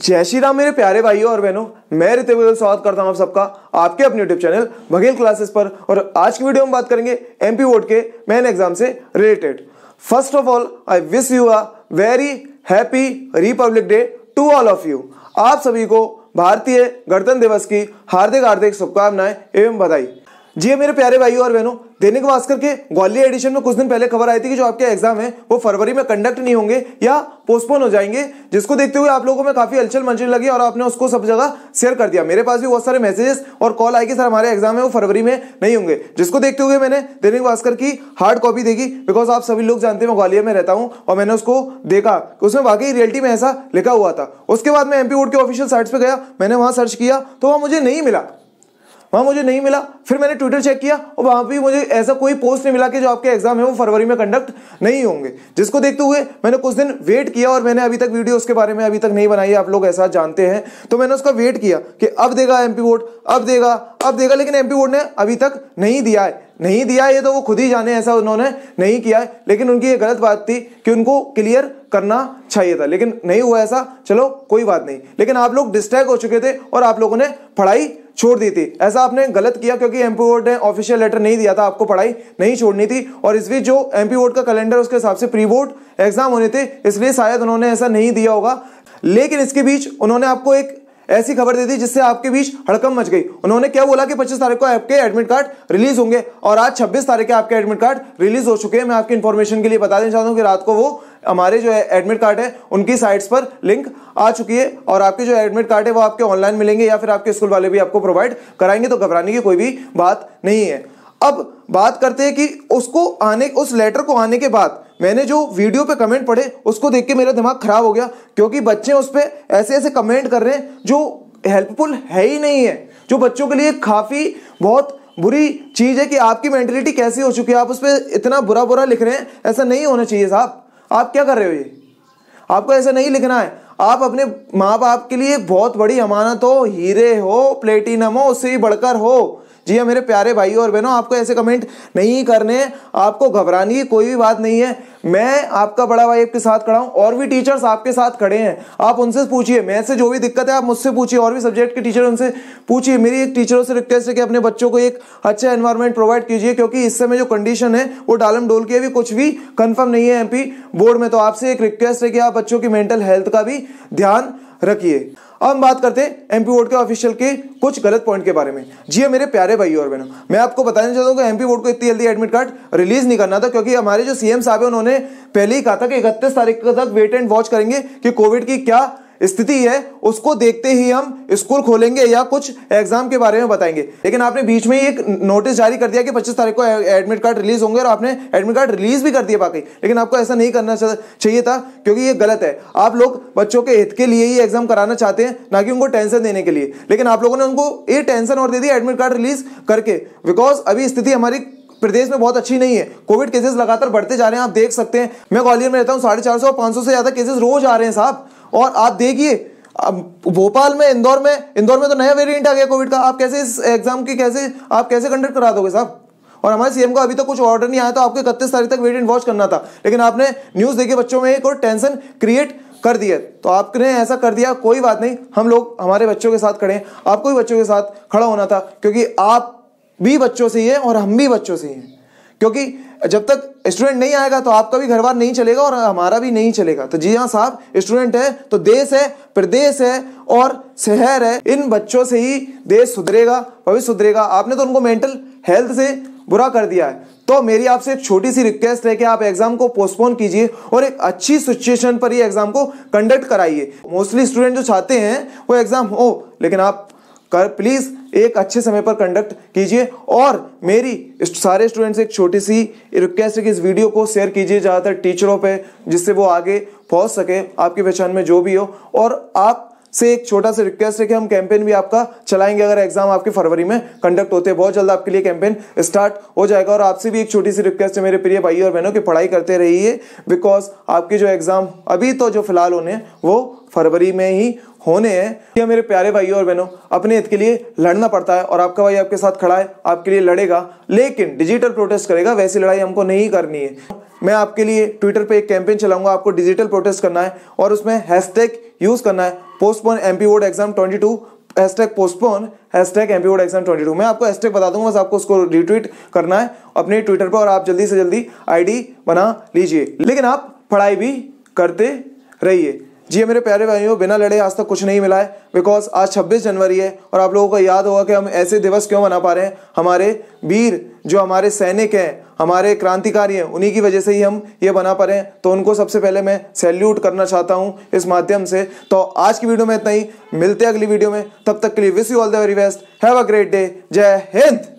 जय श्री राम मेरे प्यारे भाइयों और बहनों मैं रितिव स्वागत करता हूं आप सबका आपके अपने यूट्यूब चैनल बघेल क्लासेस पर और आज की वीडियो में बात करेंगे एमपी बोर्ड के मेन एग्जाम से related first of all I wish you a very happy Republic Day to all of you आप सभी को भारतीय गणतंत्र दिवस की हार्दिक हार्दिक शुभकामनाएं एवं बधाई जी हाँ, मेरे प्यारे भाइयों और बहनों दैनिक भास्कर के ग्वालियर एडिशन में कुछ दिन पहले खबर आई थी कि जो आपके एग्जाम है वो फरवरी में कंडक्ट नहीं होंगे या पोस्टपोन हो जाएंगे जिसको देखते हुए आप लोगों में काफी हलचल मंजिल लगी और आपने उसको सब जगह शेयर कर दिया मेरे पास भी बहुत सारे मैसेजेस और कॉल आए कि सर हमारे एग्जाम है वो फरवरी में नहीं होंगे जिसको देखते हुए मैंने दैनिक भास्कर की हार्ड कॉपी देखी बिकॉज आप सभी लोग जानते हैं मैं ग्वालियर में रहता हूँ और मैंने उसको देखा उसमें वाकई रियलिटी में ऐसा लिखा हुआ था उसके बाद मैं एमपी वोट के ऑफिशियल साइट्स पर गया मैंने वहाँ सर्च किया तो वहाँ मुझे नहीं मिला वहाँ मुझे नहीं मिला फिर मैंने ट्विटर चेक किया और वहाँ भी मुझे ऐसा कोई पोस्ट नहीं मिला कि जो आपके एग्जाम है वो फरवरी में कंडक्ट नहीं होंगे जिसको देखते हुए मैंने कुछ दिन वेट किया और मैंने अभी तक वीडियो उसके बारे में अभी तक नहीं बनाई आप लोग ऐसा जानते हैं तो मैंने उसका वेट किया कि अब देगा एम वोट अब देगा अब देगा लेकिन एम वोट ने अभी तक नहीं दिया है नहीं दिया ये तो वो खुद ही जाने ऐसा उन्होंने नहीं किया है लेकिन उनकी ये गलत बात थी कि उनको क्लियर करना चाहिए था लेकिन नहीं हुआ ऐसा चलो कोई बात नहीं लेकिन आप लोग डिस्ट्रैक्ट हो चुके थे और आप लोगों ने पढ़ाई छोड़ दी थी ऐसा आपने गलत किया क्योंकि एम पी ने ऑफिशियल लेटर नहीं दिया था आपको पढ़ाई नहीं छोड़नी थी और इस बीच जो एम पी का कैलेंडर उसके हिसाब से प्री बोर्ड एग्जाम होने थे इसलिए शायद उन्होंने ऐसा नहीं दिया होगा लेकिन इसके बीच उन्होंने आपको एक ऐसी खबर दे दी जिससे आपके बीच हड़कम मच गई उन्होंने क्या बोला कि 25 तारीख को आपके एडमिट कार्ड रिलीज होंगे और आज 26 तारीख के आपके एडमिट कार्ड रिलीज हो चुके हैं मैं आपकी इन्फॉर्मेशन के लिए बता देना चाहता हूँ कि रात को वो हमारे जो है एडमिट कार्ड है उनकी साइट्स पर लिंक आ चुकी है और आपके जो एडमिट कार्ड है वो आपके ऑनलाइन मिलेंगे या फिर आपके स्कूल वाले भी आपको प्रोवाइड कराएंगे तो घबराने की कोई भी बात नहीं है अब बात करते हैं कि उसको आने उस लेटर को आने के बाद मैंने जो वीडियो पे कमेंट पढ़े उसको देख के मेरा दिमाग खराब हो गया क्योंकि बच्चे उस पर ऐसे ऐसे कमेंट कर रहे हैं जो हेल्पफुल है ही नहीं है जो बच्चों के लिए काफ़ी बहुत बुरी चीज़ है कि आपकी मेंटेलिटी कैसी हो चुकी है आप उस पर इतना बुरा बुरा लिख रहे हैं ऐसा नहीं होना चाहिए साहब आप क्या कर रहे हो ये आपको ऐसा नहीं लिखना है आप अपने माँ बाप के लिए बहुत बड़ी अमानत हो हीरे हो प्लेटिनम हो उससे भी बढ़कर हो जी हाँ मेरे प्यारे भाइयों और बहनों आपको ऐसे कमेंट नहीं करने आपको घबराने की कोई भी बात नहीं है मैं आपका बड़ा भाई आपके साथ खड़ा हूं और भी टीचर्स आपके साथ खड़े हैं आप उनसे पूछिए मैथ से जो भी दिक्कत है आप मुझसे पूछिए और भी सब्जेक्ट के टीचर उनसे पूछिए मेरी एक टीचरों से रिक्वेस्ट है कि अपने बच्चों को एक अच्छा एनवायरमेंट प्रोवाइड कीजिए क्योंकि इस समय जो कंडीशन है वो डालम डोल के अभी कुछ भी कन्फर्म नहीं है एम बोर्ड में तो आपसे एक रिक्वेस्ट है कि आप बच्चों की मेंटल हेल्थ का भी ध्यान रखिए अब हम बात करते हैं एमपी बोर्ड के ऑफिशियल के कुछ गलत पॉइंट के बारे में जी हाँ, मेरे प्यारे भाई और बहनों मैं आपको बताना चाहता हूँ कि एमपी बोर्ड को इतनी जल्दी एडमिट कार्ड रिलीज नहीं करना था क्योंकि हमारे जो सीएम साहब है उन्होंने पहले ही कहा था कि इकतीस तारीख तक वेट एंड वॉच करेंगे कि कोविड की क्या स्थिति है उसको देखते ही हम स्कूल खोलेंगे या कुछ एग्जाम के बारे में बताएंगे लेकिन आपने बीच में ही एक नोटिस जारी कर दिया कि पच्चीस तारीख को एडमिट कार्ड रिलीज होंगे और आपने एडमिट कार्ड रिलीज भी कर दिया बाकी लेकिन आपको ऐसा नहीं करना चाहिए था क्योंकि ये गलत है आप लोग बच्चों के हित के लिए ही एग्जाम कराना चाहते हैं ना कि उनको टेंशन देने के लिए लेकिन आप लोगों ने उनको ये टेंशन और दे दी एडमिट कार्ड रिलीज करके बिकॉज अभी स्थिति हमारी प्रदेश में बहुत अच्छी नहीं है कोविड केसेस लगातार बढ़ते जा रहे हैं आप देख सकते हैं मैं ग्वालियर में रहता हूँ साढ़े चार सौ पांच पाँच सौ से ज्यादा केसेस रोज आ रहे हैं साहब और आप देखिए भोपाल में इंदौर में इंदौर में तो नया वेरिएंट आ गया कोविड का आप कैसे इस एग्जाम की कैसे आप कैसे कंडक्ट करा दोगे साहब और हमारे सीएम का अभी तक तो कुछ ऑर्डर नहीं आया तो आपको इकतीस तारीख तक वेरिएंट वॉच करना था लेकिन आपने न्यूज़ देखे बच्चों में एक और टेंशन क्रिएट कर दिया तो आपने ऐसा कर दिया कोई बात नहीं हम लोग हमारे बच्चों के साथ खड़े हैं आपको भी बच्चों के साथ खड़ा होना था क्योंकि आप भी बच्चों से ही हैं और हम भी बच्चों से ही हैं क्योंकि जब तक स्टूडेंट नहीं आएगा तो आपका भी घर बार नहीं चलेगा और हमारा भी नहीं चलेगा तो जी हाँ साहब स्टूडेंट है तो देश है प्रदेश है और शहर है इन बच्चों से ही देश सुधरेगा भविष्य सुधरेगा आपने तो उनको मेंटल हेल्थ से बुरा कर दिया है तो मेरी आपसे एक छोटी सी रिक्वेस्ट है कि आप एग्जाम को पोस्टपोन कीजिए और एक अच्छी सिचुएशन पर ही एग्जाम को कंडक्ट कराइए मोस्टली स्टूडेंट जो चाहते हैं वो एग्जाम हो लेकिन आप कर प्लीज़ एक अच्छे समय पर कंडक्ट कीजिए और मेरी सारे स्टूडेंट्स एक छोटी सी रिक्वेस्ट है कि इस वीडियो को शेयर कीजिए ज़्यादातर टीचरों पे जिससे वो आगे पहुंच सके आपकी पहचान में जो भी हो और आप से एक छोटा सा रिक्वेस्ट है कि हम कैंपेन भी आपका चलाएंगे अगर एग्जाम आपके फरवरी में कंडक्ट होते हैं बहुत जल्द आपके लिए कैंपेन स्टार्ट हो जाएगा और आपसे भी एक छोटी सी रिक्वेस्ट है मेरे प्रिय भाई और बहनों की पढ़ाई करते रहिए बिकॉज आपके जो एग्जाम अभी तो जो फिलहाल होने वो फरवरी में ही होने हैं या मेरे प्यारे भाइयों और बहनों अपने हित के लिए लड़ना पड़ता है और आपका भाई आपके साथ खड़ा है आपके लिए लड़ेगा लेकिन डिजिटल प्रोटेस्ट करेगा वैसी लड़ाई हमको नहीं करनी है मैं आपके लिए ट्विटर पे एक कैंपेन चलाऊंगा आपको डिजिटल प्रोटेस्ट करना है और उसमें हैशटैग यूज़ करना है postpone MP board exam twenty two hashtag postpone hashtag MP board exam twenty two मैं आपको हैशटैग बता दूंगा बस आपको उसको रिट्वीट करना है अपने ट्विटर पर और आप जल्दी से जल्दी आईडी बना लीजिए लेकिन आप पढ़ाई भी करते रहिए जी हाँ, मेरे प्यारे भाइयों बिना लड़े आज तक कुछ नहीं मिला है बिकॉज आज 26 जनवरी है और आप लोगों को याद होगा कि हम ऐसे दिवस क्यों मना पा रहे हैं हमारे वीर जो हमारे सैनिक हैं हमारे क्रांतिकारी हैं उन्हीं की वजह से ही हम ये बना पा रहे हैं तो उनको सबसे पहले मैं सैल्यूट करना चाहता हूँ इस माध्यम से तो आज की वीडियो में इतना ही मिलते हैं अगली वीडियो में तब तक के लिए wish you all the very best have a great day जय हिंद